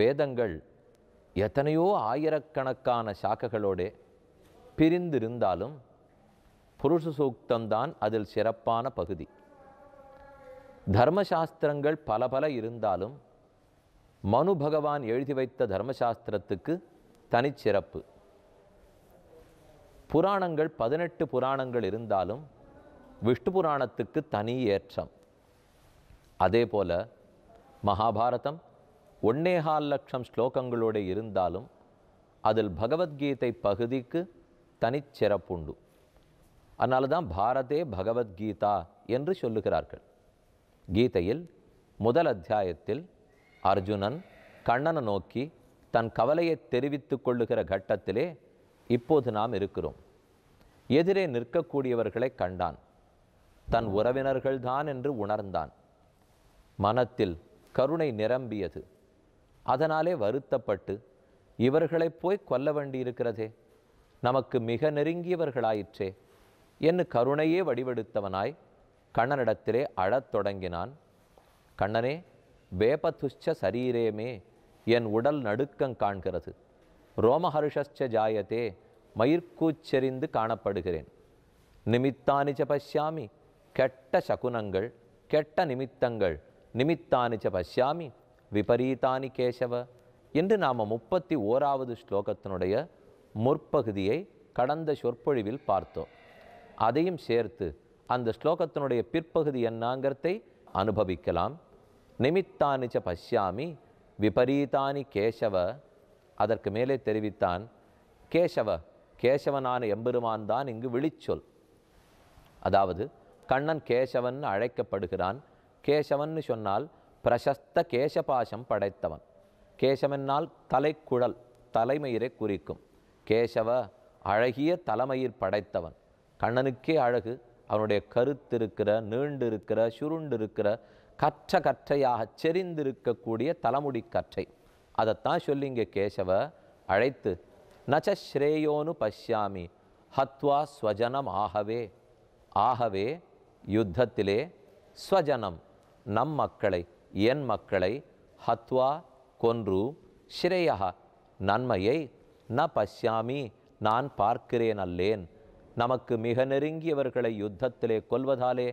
வேதங்கள் எத்தனையோ ஆயிரக்கணக்கான சாக்கைகளோடு பிரிந்திருந்தாலும் புருஷ சூக்தம்தான் அதில் சிறப்பான பகுதி தர்மசாஸ்திரங்கள் பல பல இருந்தாலும் மனு பகவான் எழுதி வைத்த தர்மசாஸ்திரத்துக்கு தனிச்சிறப்பு புராணங்கள் பதினெட்டு புராணங்கள் இருந்தாலும் விஷ்ணு புராணத்துக்கு தனி ஏற்றம் அதே போல மகாபாரதம் ஒன்னேகால் லட்சம் ஸ்லோகங்களோடு இருந்தாலும் அதில் பகவத்கீதை பகுதிக்கு தனிச்சிறப்புண்டு அதனால தான் பாரதே பகவத்கீதா என்று சொல்லுகிறார்கள் கீதையில் முதல் அத்தியாயத்தில் அர்ஜுனன் கண்ணனை நோக்கி தன் கவலையை தெரிவித்து கொள்ளுகிற கட்டத்திலே இப்போது நாம் இருக்கிறோம் எதிரே நிற்கக்கூடியவர்களை கண்டான் தன் உறவினர்கள்தான் என்று உணர்ந்தான் மனத்தில் கருணை நிரம்பியது அதனாலே வருத்தப்பட்டு இவர்களைப் போய் கொல்ல வேண்டியிருக்கிறதே நமக்கு மிக நெருங்கியவர்களாயிற்றே என்ன கருணையே வடிவெடுத்தவனாய் கண்ணனிடத்திலே அழத் தொடங்கினான் கண்ணனே வேபதுஷ்ச சரீரேமே என் உடல் நடுக்கம் காண்கிறது ரோமஹர்ஷஸ்ச ஜாயத்தே மயிர்கூச்செறிந்து காணப்படுகிறேன் நிமித்தானிச்ச பஷ்யாமி கெட்ட சகுனங்கள் கெட்ட நிமித்தங்கள் நிமித்தானிச்ச பஷ்யாமி விபரீதானி கேசவ என்று நாம் முப்பத்தி ஓராவது ஸ்லோகத்தினுடைய முற்பகுதியை கடந்த சொற்பொழிவில் பார்த்தோம் அதையும் சேர்த்து அந்த ஸ்லோகத்தினுடைய பிற்பகுதி என்னாங்கிறதை அனுபவிக்கலாம் நிமித்தானிச்ச பஷ்யாமி விபரீதானி கேசவ அதற்கு மேலே தெரிவித்தான் கேசவ கேசவனான எம்பெருமான் தான் இங்கு விழிச்சொல் அதாவது கண்ணன் கேசவன் அழைக்கப்படுகிறான் கேசவன் சொன்னால் பிரசஸ்த கேசபாஷம் படைத்தவன் கேசமென்னால் தலைக்குழல் தலைமயிரை குறிக்கும் கேசவ அழகிய தலைமயிர் படைத்தவன் கண்ணனுக்கே அழகு அவனுடைய கருத்திருக்கிற நீண்டிருக்கிற சுருண்டிருக்கிற கற்ற கற்றையாக செறிந்திருக்கக்கூடிய தலைமுடி கற்றை அதைத்தான் சொல்லிங்க கேசவ அழைத்து நச்ச ஸ்ரேயோனு பஷ்யாமி ஹத்வா ஸ்வஜனம் ஆகவே ஆகவே யுத்தத்திலே ஸ்வஜனம் நம் மக்களை என் மக்களை ஹத்வா கொன்று ஷிரேயா நன்மையை ந பஷ்யாமி நான் பார்க்கிறேன் அல்லேன் நமக்கு மிக நெருங்கியவர்களை யுத்தத்திலே கொல்வதாலே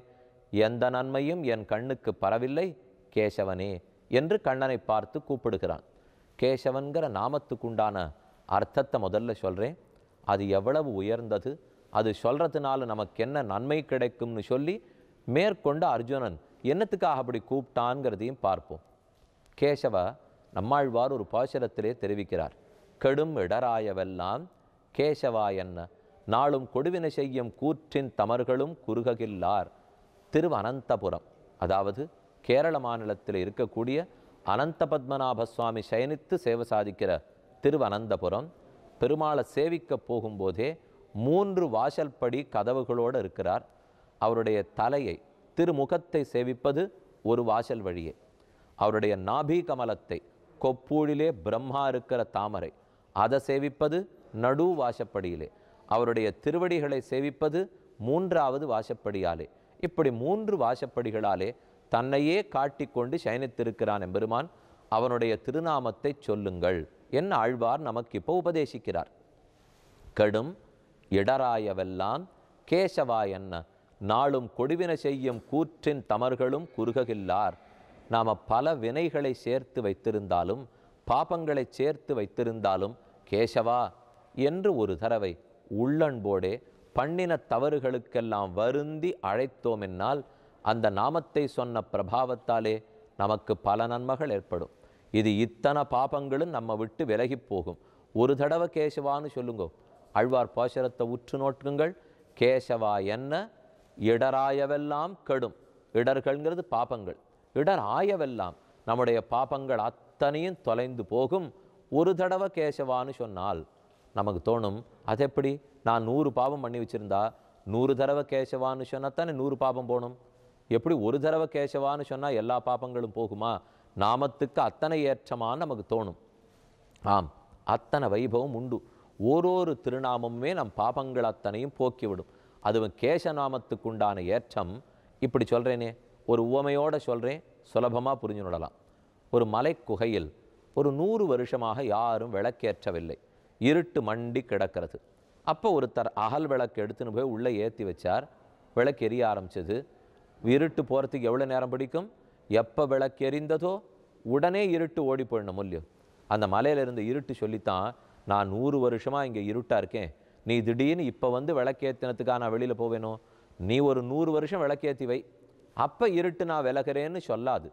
எந்த நன்மையும் என் கண்ணுக்கு பரவில்லை கேசவனே என்று கண்ணனை பார்த்து கூப்பிடுகிறான் கேசவன்கிற நாமத்துக்குண்டான அர்த்தத்தை முதல்ல சொல்கிறேன் அது எவ்வளவு உயர்ந்தது அது சொல்கிறதுனால நமக்கு என்ன நன்மை கிடைக்கும்னு சொல்லி மேற்கொண்ட அர்ஜுனன் என்னத்துக்காக அப்படி கூப்பிட்டான்ங்கிறதையும் பார்ப்போம் கேசவ நம்மாழ்வார் ஒரு பாசுரத்திலே தெரிவிக்கிறார் கெடும் இடராயவெல்லாம் கேசவா என்ன நாளும் கொடுவினை செய்யும் கூற்றின் தமர்களும் குறுககில்லார் திருவனந்தபுரம் அதாவது கேரள மாநிலத்தில் இருக்கக்கூடிய அனந்த பத்மநாப சுவாமி சயனித்து சேவை சாதிக்கிற திருவனந்தபுரம் பெருமாளை சேவிக்க போகும்போதே மூன்று வாசல்படி கதவுகளோடு இருக்கிறார் அவருடைய தலையை திருமுகத்தை சேவிப்பது ஒரு வாசல் வழியே அவருடைய நாபி கமலத்தை கொப்பூழிலே பிரம்மா இருக்கிற தாமரை அதை சேவிப்பது நடு வாசப்படியிலே அவருடைய திருவடிகளை சேவிப்பது மூன்றாவது வாசப்படியாலே இப்படி மூன்று வாசப்படிகளாலே தன்னையே காட்டிக்கொண்டு சயனித்திருக்கிறான் எம்பெருமான் அவனுடைய திருநாமத்தை சொல்லுங்கள் என் ஆழ்வார் நமக்கு இப்போ உபதேசிக்கிறார் கடும் இடராயவெல்லாம் கேசவா என்ன நாளும் கொடுவினை செய்யும் கூற்றின் தமர்களும் குறுககில்லார் நாம் பல வினைகளை சேர்த்து வைத்திருந்தாலும் பாபங்களை சேர்த்து வைத்திருந்தாலும் கேசவா என்று ஒரு தடவை உள்ளன்போடே பண்ணின தவறுகளுக்கெல்லாம் வருந்தி அழைத்தோமென்னால் அந்த நாமத்தை சொன்ன பிரபாவத்தாலே நமக்கு பல நன்மைகள் ஏற்படும் இது இத்தனை பாபங்களும் நம்ம விட்டு விலகி போகும் ஒரு தடவை கேசவான்னு சொல்லுங்க அழ்வார் பாசரத்தை உற்று நோட்டுங்கள் கேசவா என்ன இடராயவெல்லாம் கெடும் இடர்கள்ங்கிறது பாபங்கள் இடராயவெல்லாம் நம்முடைய பாபங்கள் அத்தனையும் தொலைந்து போகும் ஒரு தடவை கேசவான்னு சொன்னால் நமக்கு தோணும் அது எப்படி நான் நூறு பாவம் பண்ணி வச்சுருந்தா நூறு தடவை கேசவான்னு சொன்னால் தானே நூறு பாபம் போகணும் எப்படி ஒரு தடவை கேசவான்னு சொன்னால் எல்லா பாபங்களும் போகுமா நாமத்துக்கு அத்தனை ஏற்றமான்னு நமக்கு தோணும் ஆம் அத்தனை வைபவம் உண்டு ஓரொரு திருநாமமுமே நம் பாபங்கள் அத்தனையும் போக்கிவிடும் அதுவும் கேசநாமத்துக்குண்டான ஏற்றம் இப்படி சொல்கிறேனே ஒரு உவமையோடு சொல்கிறேன் சுலபமாக புரிஞ்சு நடலாம் ஒரு மலைக்குகையில் ஒரு நூறு வருஷமாக யாரும் விளக்கேற்றவில்லை இருட்டு மண்டி கிடக்கிறது அப்போ ஒருத்தர் அகல் விளக்கு எடுத்துன்னு போய் உள்ளே ஏற்றி வச்சார் விளக்கு எரிய ஆரம்பிச்சது இருட்டு போகிறதுக்கு எவ்வளோ நேரம் பிடிக்கும் எப்போ விளக்கு எரிந்ததோ உடனே இருட்டு ஓடி போயிடணும் முல்லியம் அந்த மலையிலிருந்து இருட்டு சொல்லித்தான் நான் நூறு வருஷமாக இங்கே இருட்டாக இருக்கேன் நீ திடீர்னு இப்போ வந்து விளக்கேத்தினத்துக்காக நான் வெளியில் போவேணும் நீ ஒரு நூறு வருஷம் விளக்கேற்றி வை அப்போ இருட்டு நான் விலகிறேன்னு சொல்லாது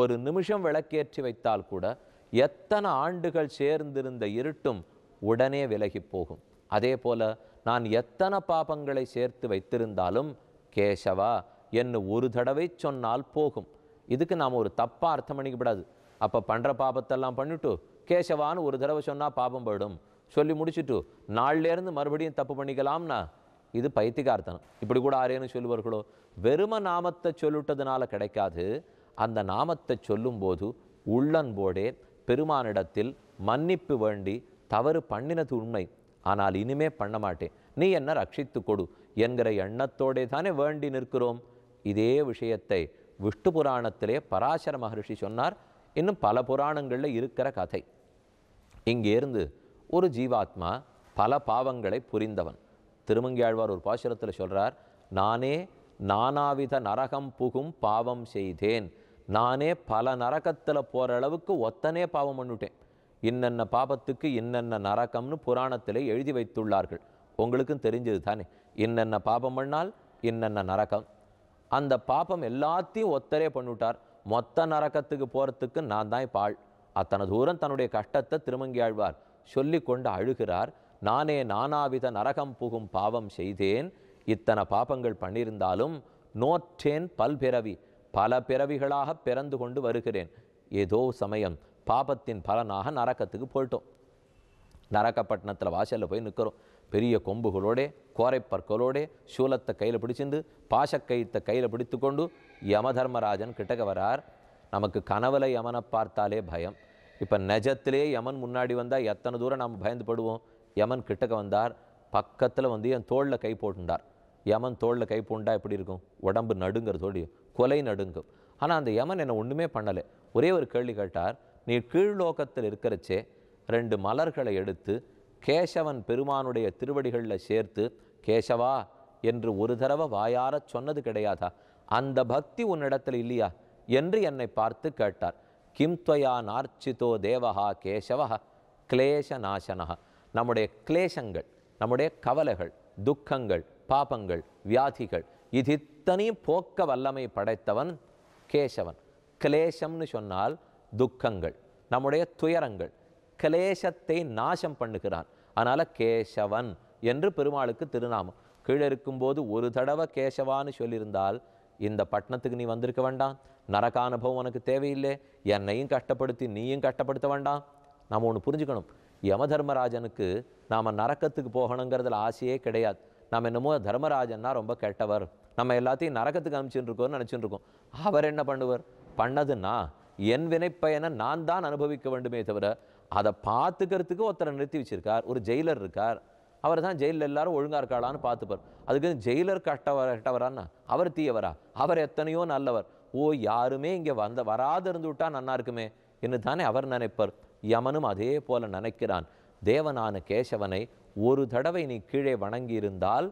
ஒரு நிமிஷம் விளக்கேற்றி வைத்தால் கூட எத்தனை ஆண்டுகள் சேர்ந்திருந்த இருட்டும் உடனே விலகி போகும் அதே போல நான் எத்தனை பாபங்களை சேர்த்து வைத்திருந்தாலும் கேசவா என்ன ஒரு தடவை சொன்னால் போகும் இதுக்கு நாம் ஒரு தப்பாக அர்த்தம் பண்ணிக்கப்படாது அப்போ பண்ணுற பாபத்தெல்லாம் பண்ணிவிட்டு கேசவான்னு ஒரு தடவை சொன்னால் பாபம் போயிடும் சொல்லி முடிச்சுட்டு நாள்லேருந்து மறுபடியும் தப்பு பண்ணிக்கலாம்னா இது பைத்திகார்த்தனம் இப்படி கூட ஆரேன்னு சொல்லுவார்களோ வெறும நாமத்தை சொல்லிட்டதுனால கிடைக்காது அந்த நாமத்தை சொல்லும்போது உள்ளன்போடே பெருமானிடத்தில் மன்னிப்பு வேண்டி தவறு பண்ணினது உண்மை ஆனால் இனிமே பண்ண மாட்டேன் நீ என்ன ரட்சித்து கொடு என்கிற எண்ணத்தோடே தானே வேண்டி நிற்கிறோம் இதே விஷயத்தை விஷ்ணு புராணத்திலே பராசர மகர்ஷி சொன்னார் இன்னும் பல புராணங்களில் இருக்கிற கதை இங்கேருந்து ஒரு ஜீவாத்மா பல பாவங்களை புரிந்தவன் திருமங்கியாழ்வார் ஒரு பாசுரத்தில் சொல்கிறார் நானே நானாவித நரகம் புகும் பாவம் செய்தேன் நானே பல நரகத்தில் போகிற அளவுக்கு ஒத்தனே பாவம் பண்ணிட்டேன் இன்னென்ன பாபத்துக்கு இன்னென்ன நரக்கம்னு புராணத்தில் எழுதி வைத்துள்ளார்கள் உங்களுக்கும் தெரிஞ்சது தானே இன்னென்ன பாபம் பண்ணால் இன்னென்ன நரக்கம் அந்த பாபம் எல்லாத்தையும் ஒத்தரே பண்ணிவிட்டார் மொத்த நரக்கத்துக்கு போகிறதுக்கு நான் தான் பால் அத்தனை தூரம் தன்னுடைய கஷ்டத்தை திருமங்கி ஆழ்வார் சொல்லி கொண்டு அழுகிறார் நானே நானாவித நரகம் புகும் பாவம் செய்தேன் இத்தனை பாபங்கள் பண்ணியிருந்தாலும் நோற்றேன் பல்பிறவி பல பிறவிகளாக பிறந்து கொண்டு வருகிறேன் ஏதோ சமயம் பாபத்தின் பலனாக நரக்கத்துக்கு போயிட்டோம் நரக்கப்பட்டினத்தில் வாசலில் போய் நிற்கிறோம் பெரிய கொம்புகளோடே கோரைப்பற்களோடே சூலத்தை கையில் பிடிச்சிருந்து பாசக்கயத்தை கையில் பிடித்து கொண்டு யமதர்மராஜன் கிட்டக வரார் நமக்கு கனவுல யமனை பார்த்தாலே பயம் இப்போ நெஜத்திலே யமன் முன்னாடி வந்தால் எத்தனை தூரம் நாம் படுவோம் யமன் கிட்டக்க வந்தார் பக்கத்தில் வந்து என் தோளில் கை போட்டுண்டார் யமன் தோளில் கை போண்டா எப்படி இருக்கும் உடம்பு நடுங்கிறதோடு கொலை நடுங்கும் ஆனால் அந்த யமன் என்னை ஒன்றுமே பண்ணலை ஒரே ஒரு கேள்வி கேட்டார் நீ கீழ்லோக்கத்தில் இருக்கிறச்சே ரெண்டு மலர்களை எடுத்து கேசவன் பெருமானுடைய திருவடிகளில் சேர்த்து கேசவா என்று ஒரு தடவை வாயாரச் சொன்னது கிடையாதா அந்த பக்தி உன்னிடத்தில் இல்லையா என்று என்னை பார்த்து கேட்டார் கிம் துவயா நார்ச்சிதோ தேவஹா கேசவ கிளேசநாசனா நம்முடைய கிளேசங்கள் நம்முடைய கவலைகள் துக்கங்கள் பாபங்கள் வியாதிகள் இது இத்தனையும் போக்க வல்லமை படைத்தவன் கேசவன் கிளேசம்னு சொன்னால் துக்கங்கள் நம்முடைய துயரங்கள் கிளேசத்தை நாசம் பண்ணுகிறான் அதனால் கேசவன் என்று பெருமாளுக்கு திருநாமம் கீழே இருக்கும்போது ஒரு தடவை கேசவான்னு சொல்லியிருந்தால் இந்த பட்டணத்துக்கு நீ வந்திருக்க வேண்டாம் நரக அனுபவம் உனக்கு தேவையில்லை என்னையும் கஷ்டப்படுத்தி நீயும் கஷ்டப்படுத்த வேண்டாம் நாம் ஒன்று புரிஞ்சுக்கணும் யம தர்மராஜனுக்கு நாம் நரக்கத்துக்கு போகணுங்கிறதுல ஆசையே கிடையாது நம்ம என்னமோ தர்மராஜன்னா ரொம்ப கெட்டவர் நம்ம எல்லாத்தையும் நரக்கத்துக்கு அனுப்பிச்சுட்டு இருக்கோம்னு நினச்சிட்டு இருக்கோம் அவர் என்ன பண்ணுவார் பண்ணதுன்னா என் வினைப்பயனை நான் தான் அனுபவிக்க வேண்டுமே தவிர அதை பார்த்துக்கிறதுக்கு ஒருத்தரை நிறுத்தி வச்சிருக்கார் ஒரு ஜெயிலர் இருக்கார் அவர் தான் ஜெயிலில் எல்லாரும் ஒழுங்காக இருக்காளான்னு பார்த்துப்பார் அதுக்கு ஜெயிலர் கட்டவர் கட்டவரான்னா அவர் தீயவரா அவர் எத்தனையோ நல்லவர் ஓ யாருமே இங்கே வந்த வராத விட்டால் நன்னா இருக்குமே என்று தானே அவர் நினைப்பர் யமனும் அதே போல நினைக்கிறான் தேவனான கேசவனை ஒரு தடவை நீ கீழே வணங்கியிருந்தால்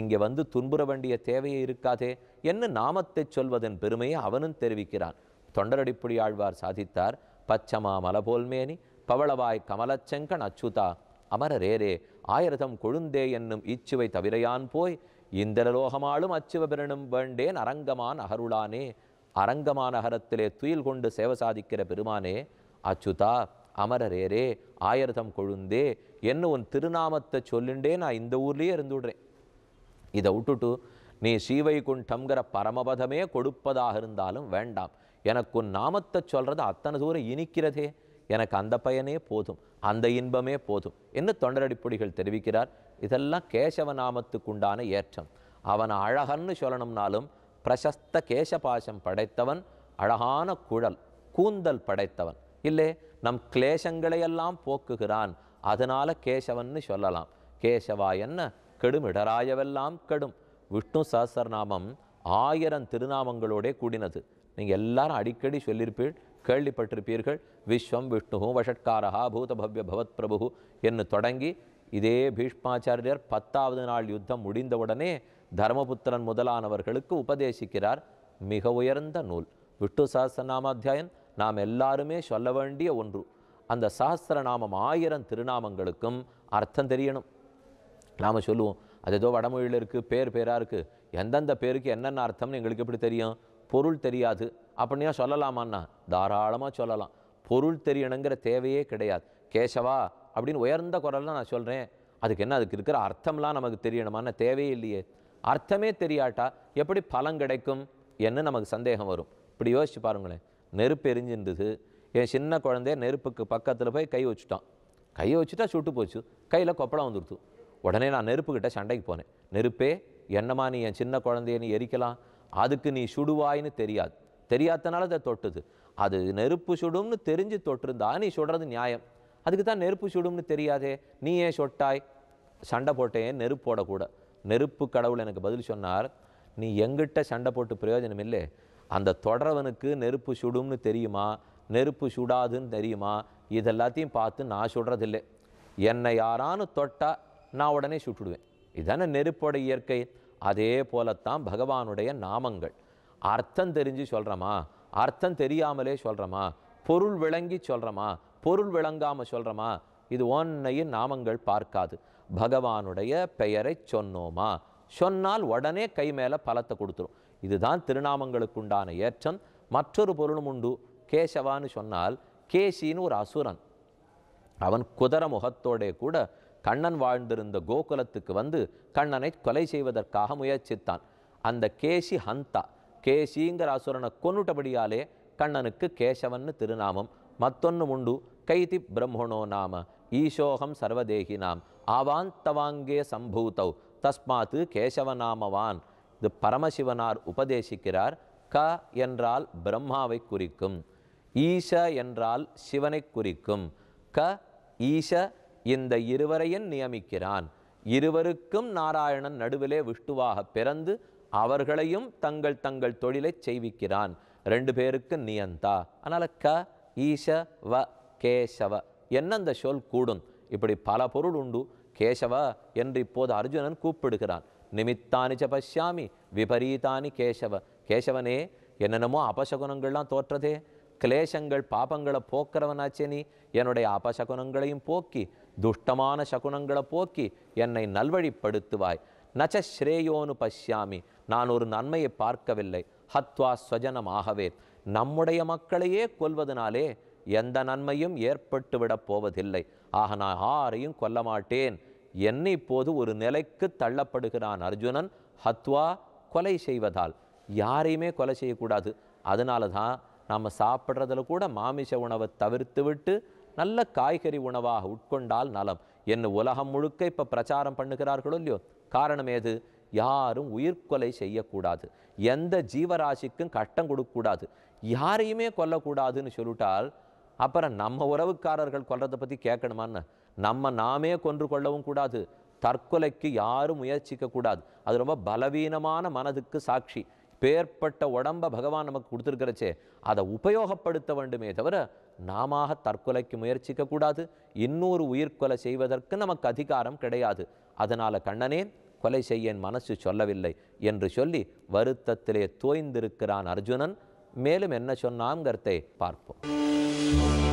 இங்கே வந்து துன்புற வேண்டிய தேவையே இருக்காதே என்ன நாமத்தை சொல்வதன் பெருமையை அவனும் தெரிவிக்கிறான் தொண்டரடிப்புடி ஆழ்வார் சாதித்தார் பச்சமா மலபோல்மேனி பவளவாய் கமலச்செங்கன் அச்சுதா அமரரேரே ஆயிரதம் கொழுந்தே என்னும் இச்சுவை தவிரையான் போய் இந்திரலோகமாலும் அச்சுவபிரனும் வேண்டேன் அரங்கமான் அகருளானே அரங்கமாநகரத்திலே துயில் கொண்டு சேவை சாதிக்கிற பெருமானே அச்சுதா அமரரேரே ஆயர்தம் கொழுந்தே என்ன உன் திருநாமத்தை சொல்லுண்டே நான் இந்த ஊர்லேயே இருந்துடுறேன் இதை விட்டுட்டு நீ ஸ்ரீவைகுண்டம்ங்கிற பரமபதமே கொடுப்பதாக இருந்தாலும் வேண்டாம் எனக்கு உன் நாமத்தை சொல்கிறது அத்தனை தூரம் இனிக்கிறதே எனக்கு அந்த பயனே போதும் அந்த இன்பமே போதும் என்ன தொண்டரடிப்பொடிகள் தெரிவிக்கிறார் இதெல்லாம் கேசவ நாமத்துக்குண்டான ஏற்றம் அவனை அழகன்னு சொல்லணும்னாலும் பிரசஸ்த கேசபாசம் படைத்தவன் அழகான குழல் கூந்தல் படைத்தவன் இல்லை நம் கிளேசங்களையெல்லாம் போக்குகிறான் அதனால கேசவன் சொல்லலாம் கேசவா என்ன கெடும் இடராயவெல்லாம் கெடும் விஷ்ணு சஹசரநாமம் ஆயிரம் திருநாமங்களோட கூடினது நீங்கள் எல்லாரும் அடிக்கடி சொல்லியிருப்பீர் கேள்விப்பட்டிருப்பீர்கள் விஸ்வம் விஷ்ணு வஷட்காரா பூதபவ்ய பவத் பிரபு என்று தொடங்கி இதே பீஷ்மாச்சாரியர் பத்தாவது நாள் யுத்தம் முடிந்தவுடனே தர்மபுத்திரன் முதலானவர்களுக்கு உபதேசிக்கிறார் மிக உயர்ந்த நூல் விட்டு அத்தியாயன் நாம் எல்லாருமே சொல்ல வேண்டிய ஒன்று அந்த சஹசிரநாமம் ஆயிரம் திருநாமங்களுக்கும் அர்த்தம் தெரியணும் நாம் சொல்லுவோம் அது ஏதோ வடமொழியில் இருக்குது பேர் பேராக இருக்குது எந்தெந்த பேருக்கு என்னென்ன அர்த்தம்னு எங்களுக்கு எப்படி தெரியும் பொருள் தெரியாது அப்படின்னா சொல்லலாமான்னா தாராளமாக சொல்லலாம் பொருள் தெரியணுங்கிற தேவையே கிடையாது கேசவா அப்படின்னு உயர்ந்த குரலில் நான் சொல்கிறேன் அதுக்கு என்ன அதுக்கு இருக்கிற அர்த்தம்லாம் நமக்கு தெரியணுமான தேவையே இல்லையே அர்த்தமே தெரியாட்டா எப்படி பலம் கிடைக்கும் என்ன நமக்கு சந்தேகம் வரும் இப்படி யோசிச்சு பாருங்களேன் நெருப்பு எரிஞ்சிருந்தது என் சின்ன குழந்தைய நெருப்புக்கு பக்கத்தில் போய் கை வச்சுட்டான் கையை வச்சுட்டா சுட்டு போச்சு கையில் கொப்பளம் வந்துடுத்து உடனே நான் நெருப்புக்கிட்ட சண்டைக்கு போனேன் நெருப்பே என்னம்மா நீ என் சின்ன குழந்தைய நீ எரிக்கலாம் அதுக்கு நீ சுடுவாயின்னு தெரியாது தெரியாதனால அதை தொட்டுது அது நெருப்பு சுடும்னு தெரிஞ்சு தொட்டிருந்தா நீ சுடுறது நியாயம் அதுக்கு தான் நெருப்பு சுடும்னு தெரியாதே நீ ஏன் சொட்டாய் சண்டை போட்டேன் நெருப்பு போடக்கூடாது நெருப்பு கடவுள் எனக்கு பதில் சொன்னார் நீ எங்கிட்ட சண்டை போட்டு பிரயோஜனம் இல்லை அந்த தொடரவனுக்கு நெருப்பு சுடும்னு தெரியுமா நெருப்பு சுடாதுன்னு தெரியுமா இதெல்லாத்தையும் பார்த்து நான் சுடுறதில்லை என்னை யாரானு தொட்டால் நான் உடனே சுட்டுடுவேன் இதான நெருப்போட இயற்கை அதே போலத்தான் பகவானுடைய நாமங்கள் அர்த்தம் தெரிஞ்சு சொல்கிறோமா அர்த்தம் தெரியாமலே சொல்கிறோமா பொருள் விளங்கி சொல்கிறோமா பொருள் விளங்காமல் சொல்கிறோமா இது ஒன்னையும் நாமங்கள் பார்க்காது பகவானுடைய பெயரை சொன்னோமா சொன்னால் உடனே கை மேலே பலத்தை கொடுத்துரும் இதுதான் திருநாமங்களுக்குண்டான ஏற்றம் மற்றொரு பொருளும் உண்டு கேசவான்னு சொன்னால் கேசின்னு ஒரு அசுரன் அவன் குதிர முகத்தோடே கூட கண்ணன் வாழ்ந்திருந்த கோகுலத்துக்கு வந்து கண்ணனை கொலை செய்வதற்காக முயற்சித்தான் அந்த கேசி ஹந்தா கேசிங்கிற அசுரனை கொன்னுட்டபடியாலே கண்ணனுக்கு கேசவன்னு திருநாமம் மத்தொன்னு உண்டு கைதி பிரம்மணோ நாம ஈசோகம் சர்வதேகி நாம் ஆவாந்தவாங்கே சம்பூத்தவ் தஸ்மாத்து கேசவநாமவான் இது பரமசிவனார் உபதேசிக்கிறார் க என்றால் பிரம்மாவை குறிக்கும் ஈஷ என்றால் சிவனை குறிக்கும் க ஈஷ இந்த இருவரையும் நியமிக்கிறான் இருவருக்கும் நாராயணன் நடுவிலே விஷ்ணுவாக பிறந்து அவர்களையும் தங்கள் தங்கள் தொழிலை செய்விக்கிறான் ரெண்டு பேருக்கு நியந்தா அதனால் க ஈஷ வ கேசவ என்ன அந்த சொல் கூடும் இப்படி பல பொருள் உண்டு கேசவா என்று இப்போது அர்ஜுனன் கூப்பிடுகிறான் நிமித்தானி ச பஷ்யாமி விபரீதானி கேசவ கேசவனே என்னென்னமோ அபசகுணங்கள்லாம் தோற்றதே கிளேசங்கள் பாபங்களை போக்குறவனாச்சே நீ என்னுடைய அபசகுணங்களையும் போக்கி துஷ்டமான சகுனங்களை போக்கி என்னை நல்வழிப்படுத்துவாய் நச்ச ஸ்ரேயோனு பஷ்யாமி நான் ஒரு நன்மையை பார்க்கவில்லை ஹத்வா ஸ்வஜனம் ஆகவே நம்முடைய மக்களையே கொல்வதனாலே எந்த நன்மையும் ஏற்பட்டுவிடப் போவதில்லை ஆக நான் யாரையும் கொல்ல மாட்டேன் என்னை இப்போது ஒரு நிலைக்கு தள்ளப்படுகிறான் அர்ஜுனன் ஹத்வா கொலை செய்வதால் யாரையுமே கொலை செய்யக்கூடாது அதனால தான் நாம் சாப்பிட்றதுல கூட மாமிச உணவை தவிர்த்து விட்டு நல்ல காய்கறி உணவாக உட்கொண்டால் நலம் என்ன உலகம் முழுக்க இப்போ பிரச்சாரம் பண்ணுகிறார்களோ இல்லையோ காரணம் ஏது யாரும் உயிர்கொலை செய்யக்கூடாது எந்த ஜீவராசிக்கும் கட்டம் கொடுக்கக்கூடாது யாரையுமே கொல்லக்கூடாதுன்னு சொல்லிட்டால் அப்புறம் நம்ம உறவுக்காரர்கள் கொல்றதை பற்றி கேட்கணுமான்னு நம்ம நாமே கொன்று கொள்ளவும் கூடாது தற்கொலைக்கு யாரும் முயற்சிக்க கூடாது அது ரொம்ப பலவீனமான மனதுக்கு சாட்சி பேர்பட்ட உடம்பை பகவான் நமக்கு கொடுத்துருக்கிறச்சே அதை உபயோகப்படுத்த வேண்டுமே தவிர நாம தற்கொலைக்கு முயற்சிக்க கூடாது இன்னொரு உயிர்கொலை செய்வதற்கு நமக்கு அதிகாரம் கிடையாது அதனால் கண்ணனே கொலை செய்ய மனசு சொல்லவில்லை என்று சொல்லி வருத்தத்திலே தோய்ந்திருக்கிறான் அர்ஜுனன் மேலும் என்ன சொன்னாங்கிறதை பார்ப்போம்